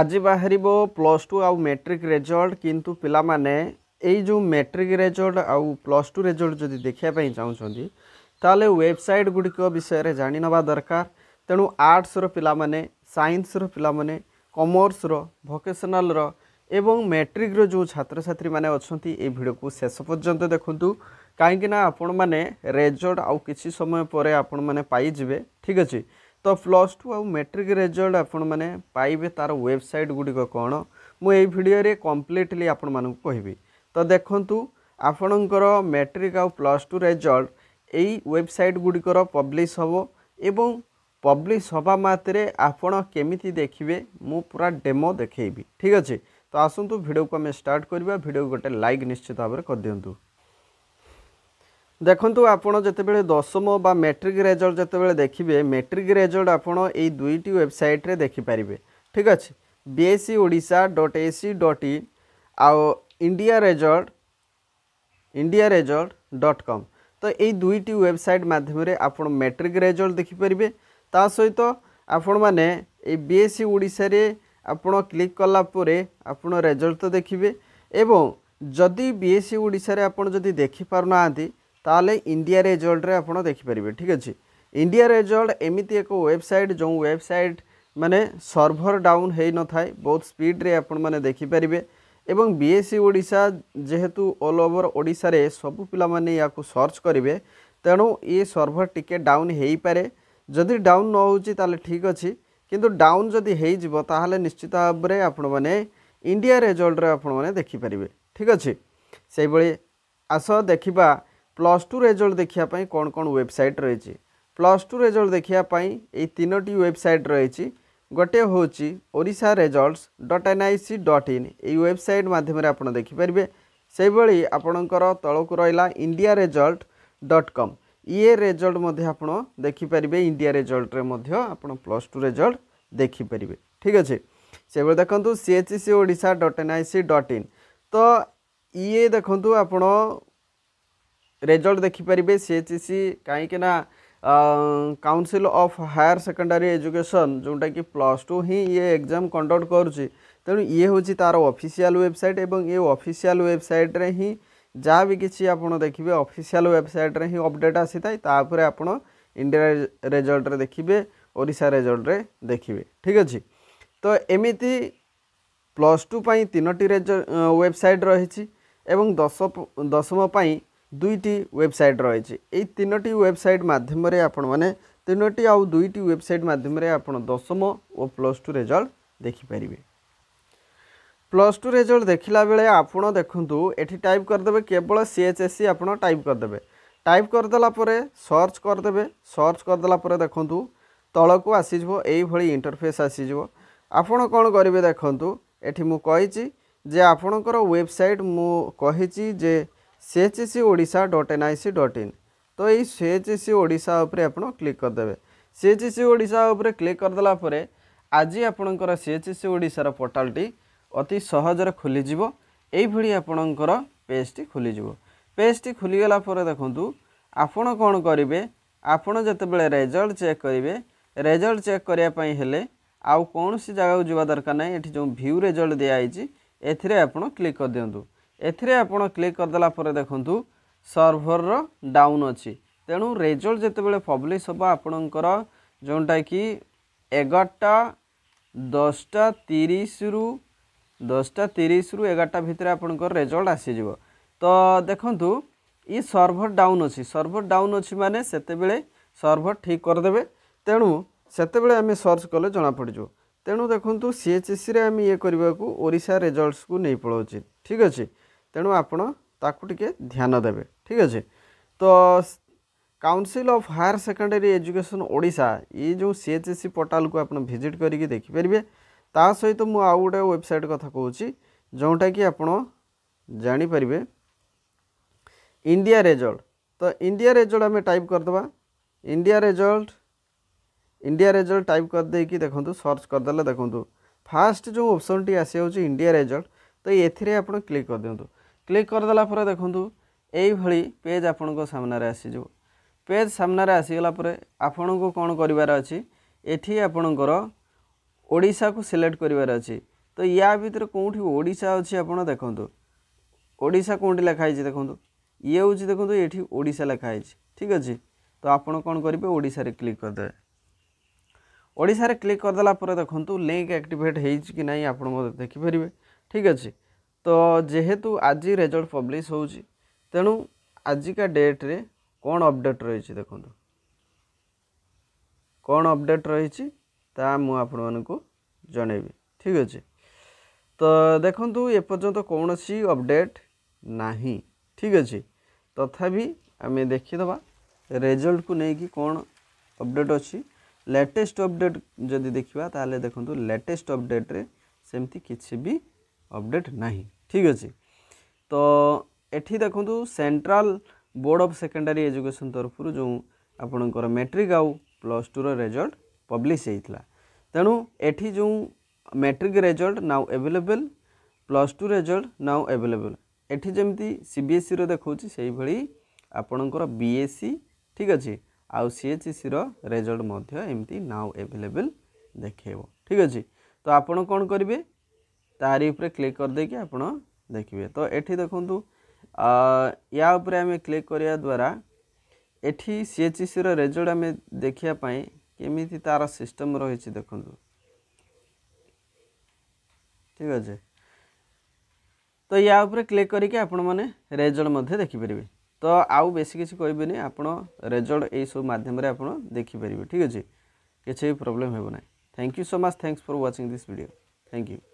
আজি বাহার plus two আউ মেট্রিক রেজল্ট কিন্তু পিলামানে এই যে মেট্রিক রেজল্ট আউ প্লস টু রেজল্ট যদি দেখা চাহুমান তাহলে ওয়েবসাইট গুড়িক বিষয়ে জাণিনবা দরকার তেণু আর্টসর পিলামানে সাইন্সর পিলামানে কমর্সর ভোকেশনালর এবং মেট্রিকর যে ছাত্রছাত্রী মানে অনেক এই ভিডিওকে শেষ পর্যন্ত দেখুন কাইকি না আপন মানে রেজল্ট আউ কিছু সময় পরে আপন মানে পাইযে ঠিক আছে ତ ପ୍ଲସ୍ ଟୁ ଆଉ ମେଟ୍ରିକ୍ ରେଜଲ୍ଟ ଆପଣମାନେ ପାଇବେ ତା'ର ୱେବସାଇଟ୍ ଗୁଡ଼ିକ କ'ଣ ମୁଁ ଏଇ ଭିଡ଼ିଓରେ କମ୍ପ୍ଲିଟଲି ଆପଣମାନଙ୍କୁ କହିବି ତ ଦେଖନ୍ତୁ ଆପଣଙ୍କର ମେଟ୍ରିକ୍ ଆଉ ପ୍ଲସ୍ ଟୁ ରେଜଲ୍ଟ ଏଇ ୱେବସାଇଟ୍ ଗୁଡ଼ିକର ପବ୍ଲିଶ୍ ହେବ ଏବଂ ପବ୍ଲିଶ୍ ହେବା ମାତ୍ରେ ଆପଣ କେମିତି ଦେଖିବେ ମୁଁ ପୁରା ଡେମୋ ଦେଖାଇବି ଠିକ୍ ଅଛି ତ ଆସନ୍ତୁ ଭିଡ଼ିଓକୁ ଆମେ ଷ୍ଟାର୍ଟ କରିବା ଭିଡ଼ିଓକୁ ଗୋଟେ ଲାଇକ୍ ନିଶ୍ଚିତ ଭାବରେ କରିଦିଅନ୍ତୁ দেখুন আপনার যেতবে দশম বা মেট্রিক রেজল্ট যেত দেখবে মেট্রিক রেজল্ট আপনার এই দুইটি ওয়েবসাইট্রে দেখিপারে ঠিক আছে BSE Odisha dot AC dot in আও India result India result dot com তো এই দুইটি ওয়েবসাইট মাধ্যমে আপনার মেট্রিক রেজল্ট দেখিপারে তা সহিত আপন মানে এই বিএসি ওড়শার আপনার ক্লিক কলাপরে আপনার রেজল্ট তো দেখবে এবং যদি বিএসি ওড়শার আপনার যদি দেখিপার না ତାହେଲେ ଇଣ୍ଡିଆ ରେଜଲ୍ଟରେ ଆପଣ ଦେଖିପାରିବେ ଠିକ୍ ଅଛି ଇଣ୍ଡିଆ ରେଜଲ୍ଟ ଏମିତି ଏକ ୱେବସାଇଟ୍ ଯେଉଁ ୱେବସାଇଟ୍ ମାନେ ସର୍ଭର ଡାଉନ୍ ହୋଇନଥାଏ ବହୁତ ସ୍ପିଡ଼ରେ ଆପଣମାନେ ଦେଖିପାରିବେ ଏବଂ ବି ଏସ୍ ସି ଓଡ଼ିଶା ଯେହେତୁ ଅଲ୍ ଓଭର୍ ଓଡ଼ିଶାରେ ସବୁ ପିଲାମାନେ ୟାକୁ ସର୍ଚ୍ଚ କରିବେ ତେଣୁ ଏ ସର୍ଭର ଟିକେ ଡାଉନ୍ ହୋଇପାରେ ଯଦି ଡାଉନ୍ ନ ହେଉଛି ତାହେଲେ ଠିକ୍ ଅଛି କିନ୍ତୁ ଡାଉନ୍ ଯଦି ହୋଇଯିବ ତାହେଲେ ନିଶ୍ଚିତ ଭାବରେ ଆପଣମାନେ ଇଣ୍ଡିଆ ରେଜଲ୍ଟରେ ଆପଣମାନେ ଦେଖିପାରିବେ ଠିକ୍ ଅଛି ସେଇଭଳି ଆସ ଦେଖିବା ପ୍ଲସ୍ ଟୁ ରେଜଲ୍ଟ ଦେଖିବା ପାଇଁ କ'ଣ କ'ଣ ୱେବସାଇଟ୍ ରହିଛି ପ୍ଲସ୍ ଟୁ ରେଜଲ୍ଟ ଦେଖିବା ପାଇଁ ଏଇ ତିନୋଟି ୱେବସାଇଟ୍ ରହିଛି ଗୋଟିଏ ହେଉଛି Odisha results dot N I C dot in ଏଇ ୱେବସାଇଟ୍ ମାଧ୍ୟମରେ ଆପଣ ଦେଖିପାରିବେ ସେହିଭଳି ଆପଣଙ୍କର ତଳକୁ ରହିଲା ଇଣ୍ଡିଆ ରେଜଲ୍ଟ ଡଟ୍ କମ୍ ଇଏ ରେଜଲ୍ଟ ମଧ୍ୟ ଆପଣ ଦେଖିପାରିବେ ଇଣ୍ଡିଆ ରେଜଲ୍ଟରେ ମଧ୍ୟ ଆପଣ ପ୍ଲସ୍ ଟୁ ରେଜଲ୍ଟ ଦେଖିପାରିବେ ଠିକ୍ ଅଛି ସେଭଳି ଦେଖନ୍ତୁ C H C Odisha dot N I C dot in ତ ଇଏ ଦେଖନ୍ତୁ ଆପଣ ରେଜଲ୍ଟ ଦେଖିପାରିବେ ସିଏଚ୍ସି କାହିଁକିନା council of higher secondary education ଯେଉଁଟାକି ପ୍ଲସ୍ ଟୁ ହିଁ ଇଏ ଏକ୍ଜାମ୍ କଣ୍ଡକ୍ଟ କରୁଛି ତେଣୁ ଇଏ ହେଉଛି ତା'ର ଅଫିସିଆଲ୍ ୱେବସାଇଟ୍ ଏବଂ ଏ ଅଫିସିଆଲ୍ ୱେବସାଇଟ୍ରେ ହିଁ ଯାହା ବି କିଛି ଆପଣ ଦେଖିବେ ଅଫିସିଆଲ୍ ୱେବସାଇଟ୍ରେ ହିଁ ଅପଡ଼େଟ୍ ଆସିଥାଏ ତାପରେ ଆପଣ ଇଣ୍ଡିଆ ରେଜଲ୍ଟରେ ଦେଖିବେ ଓଡ଼ିଶା ରେଜଲ୍ଟରେ ଦେଖିବେ ଠିକ୍ ଅଛି ତ ଏମିତି ପ୍ଲସ୍ ଟୁ ପାଇଁ ତିନୋଟି ରେଜ ୱେବସାଇଟ୍ ରହିଛି ଏବଂ ଦଶ ଦଶମ ପାଇଁ ଦୁଇଟି ୱେବସାଇଟ୍ ରହିଛି ଏଇ ତିନୋଟି ୱେବସାଇଟ୍ ମାଧ୍ୟମରେ ଆପଣମାନେ ତିନୋଟି ଆଉ ଦୁଇଟି ୱେବସାଇଟ୍ ମାଧ୍ୟମରେ ଆପଣ ଦଶମ ଓ ପ୍ଲସ୍ ଟୁ ରେଜଲ୍ଟ ଦେଖିପାରିବେ ପ୍ଲସ୍ ଟୁ ରେଜଲ୍ଟ ଦେଖିଲା ବେଳେ ଆପଣ ଦେଖନ୍ତୁ ଏଠି ଟାଇପ୍ କରିଦେବେ କେବଳ ସି ଏଚ୍ ଏସ୍ ସି ଆପଣ ଟାଇପ୍ କରିଦେବେ ଟାଇପ୍ କରିଦେଲା ପରେ ସର୍ଚ୍ଚ କରିଦେବେ ସର୍ଚ୍ଚ କରିଦେଲା ପରେ ଦେଖନ୍ତୁ ତଳକୁ ଆସିଯିବ ଏଇଭଳି ଇଣ୍ଟରଫେସ୍ ଆସିଯିବ ଆପଣ କ'ଣ କରିବେ ଦେଖନ୍ତୁ ଏଠି ମୁଁ କହିଛି ଯେ ଆପଣଙ୍କର ୱେବସାଇଟ୍ ମୁଁ କହିଛି ଯେ sccodisha.nic.in तो ये सी एच सी ओडा आप क्लिक करदे सी एच सी ओडा उपर क्लिक करदेपर आज आपणकर सी एच सी ओडार पोर्टालटी अति सहजरे खुली यही आपणकर पेज टी खुली पेज टी खुलीगला देखूँ आपण कौन करेंगे आपत जो रेजल्ट चेक करेंगे रेजल्ट चेक करने आ कौन सी जगह जावा दरकार ना ये जो भ्यू रेजल्ट दिखाई एप क्लिक कर दिंटू ଏଥିରେ ଆପଣ କ୍ଲିକ୍ କରିଦେଲା ପରେ ଦେଖନ୍ତୁ ସର୍ଭରର ଡାଉନ୍ ଅଛି ତେଣୁ ରେଜଲ୍ଟ ଯେତେବେଳେ ପବ୍ଲିଶ୍ ହେବ ଆପଣଙ୍କର ଯେଉଁଟାକି ଏଗାରଟା ଦଶଟା ତିରିଶରୁ ଦଶଟା ତିରିଶରୁ ଏଗାରଟା ଭିତରେ ଆପଣଙ୍କର ରେଜଲ୍ଟ ଆସିଯିବ ତ ଦେଖନ୍ତୁ ଇ ସର୍ଭର ଡାଉନ୍ ଅଛି ସର୍ଭର ଡାଉନ୍ ଅଛି ମାନେ ସେତେବେଳେ ସର୍ଭର ଠିକ୍ କରିଦେବେ ତେଣୁ ସେତେବେଳେ ଆମେ ସର୍ଚ୍ଚ କଲେ ଜଣାପଡ଼ିଯିବ ତେଣୁ ଦେଖନ୍ତୁ ସି ଏଚ୍ ଏସ୍ ସିରେ ଆମେ ଇଏ କରିବାକୁ ଓଡ଼ିଶା ରେଜଲ୍ଟସ୍କୁ ନେଇ ପଳାଉଛି ଠିକ୍ ଅଛି ତେଣୁ ଆପଣ ତାକୁ ଟିକେ ଧ୍ୟାନ ଦେବେ ଠିକ୍ ଅଛି ତ council of higher secondary education Odisha ଏଇ ଯେଉଁ ସି ଏଚ୍ ଏସ୍ ସି ପୋର୍ଟାଲ୍କୁ ଆପଣ ଭିଜିଟ୍ କରିକି ଦେଖିପାରିବେ ତା ସହିତ ମୁଁ ଆଉ ଗୋଟେ ୱେବସାଇଟ୍ କଥା କହୁଛି ଯେଉଁଟାକି ଆପଣ ଜାଣିପାରିବେ ଇଣ୍ଡିଆ ରେଜଲ୍ଟ ତ ଇଣ୍ଡିଆ ରେଜଲ୍ଟ ଆମେ ଟାଇପ୍ କରିଦେବା India result India result type କରିଦେଇକି ଦେଖନ୍ତୁ ସର୍ଚ୍ଚ କରିଦେଲେ ଦେଖନ୍ତୁ ଫାର୍ଷ୍ଟ ଯେଉଁ ଅପସନ୍ଟି ଆସିଯାଉଛି ଇଣ୍ଡିଆ ରେଜଲ୍ଟ ତ ଏଥିରେ ଆପଣ କ୍ଲିକ୍ କରିଦିଅନ୍ତୁ କ୍ଲିକ୍ କରିଦେଲା ପରେ ଦେଖନ୍ତୁ ଏଇଭଳି ପେଜ୍ ଆପଣଙ୍କ ସାମ୍ନାରେ ଆସିଯିବ ପେଜ୍ ସାମ୍ନାରେ ଆସିଗଲା ପରେ ଆପଣଙ୍କୁ କ'ଣ କରିବାର ଅଛି ଏଠି ଆପଣଙ୍କର ଓଡ଼ିଶାକୁ ସିଲେକ୍ଟ କରିବାର ଅଛି ତ ୟା ଭିତରେ କେଉଁଠି ଓଡ଼ିଶା ଅଛି ଆପଣ ଦେଖନ୍ତୁ ଓଡ଼ିଶା କେଉଁଠି ଲେଖା ହେଇଛି ଦେଖନ୍ତୁ ଇଏ ହେଉଛି ଦେଖନ୍ତୁ ଏଠି ଓଡ଼ିଶା ଲେଖା ହେଇଛି ଠିକ୍ ଅଛି ତ ଆପଣ କ'ଣ କରିବେ ଓଡ଼ିଶାରେ କ୍ଲିକ୍ କରିଦେବେ ଓଡ଼ିଶାରେ କ୍ଲିକ୍ କରିଦେଲା ପରେ ଦେଖନ୍ତୁ ଲିଙ୍କ୍ ଆକ୍ଟିଭେଟ୍ ହେଇଛି କି ନାହିଁ ଆପଣ ମୋତେ ଦେଖିପାରିବେ ଠିକ୍ ଅଛି ତ ଯେହେତୁ ଆଜି ରେଜଲ୍ଟ ପବ୍ଲିଶ ହେଉଛି ତେଣୁ ଆଜିକା ଡେଟ୍ରେ କ'ଣ ଅପଡ଼େଟ୍ ରହିଛି ଦେଖନ୍ତୁ କ'ଣ ଅପଡ଼େଟ୍ ରହିଛି ତାହା ମୁଁ ଆପଣମାନଙ୍କୁ ଜଣେଇବି ଠିକ୍ ଅଛି ତ ଦେଖନ୍ତୁ ଏପର୍ଯ୍ୟନ୍ତ କୌଣସି ଅପଡ଼େଟ୍ ନାହିଁ ଠିକ୍ ଅଛି ତଥାପି ଆମେ ଦେଖିଦେବା ରେଜଲ୍ଟକୁ ନେଇକି କ'ଣ ଅପଡ଼େଟ୍ ଅଛି ଲେଟେଷ୍ଟ ଅପଡ଼େଟ୍ ଯଦି ଦେଖିବା ତାହେଲେ ଦେଖନ୍ତୁ ଲେଟେଷ୍ଟ ଅପଡ଼େଟ୍ରେ ସେମିତି କିଛି ବି ଅପଡ଼େଟ୍ ନାହିଁ ଠିକ୍ ଅଛି ତ ଏଠି ଦେଖନ୍ତୁ central board of secondary education ତରଫରୁ ଯେଉଁ ଆପଣଙ୍କର ମେଟ୍ରିକ୍ ଆଉ ପ୍ଲସ୍ ଟୁର ରେଜଲ୍ଟ ପବ୍ଲିଶ୍ ହେଇଥିଲା ତେଣୁ ଏଠି ଯେଉଁ matric result now available plus two result now available ଏଠି ଯେମିତି ସି ବି ଏସ୍ ସିର ଦେଖାଉଛି ସେଇଭଳି ଆପଣଙ୍କର ବି ଏସ୍ ସି ଠିକ୍ ଅଛି ଆଉ ସି ଏଚ୍ ସିର ରେଜଲ୍ଟ ମଧ୍ୟ ଏମିତି ନାଉ ଆଭେଲେବଲ୍ ଦେଖେଇବ ଠିକ୍ ଅଛି ତ ଆପଣ କ'ଣ କରିବେ तारी उपरे क्लिक कर देके आप देखिए तो ये देखंतु अ या क्लिक करिया द्वारा एठी सीएचसी रो रिजल्ट आमे देखिया पई केमिति तार सिस्टम रहै छै ठीक अछि तो या क्लिक करके आपण माने तो आउ बेसी किछ कहबे नै आपण रिजल्ट सब मध्यम रे आपण देखि परबे ठीक अछि किछ प्रॉब्लम हेबो नै thank you so much thanks for watching this video thank you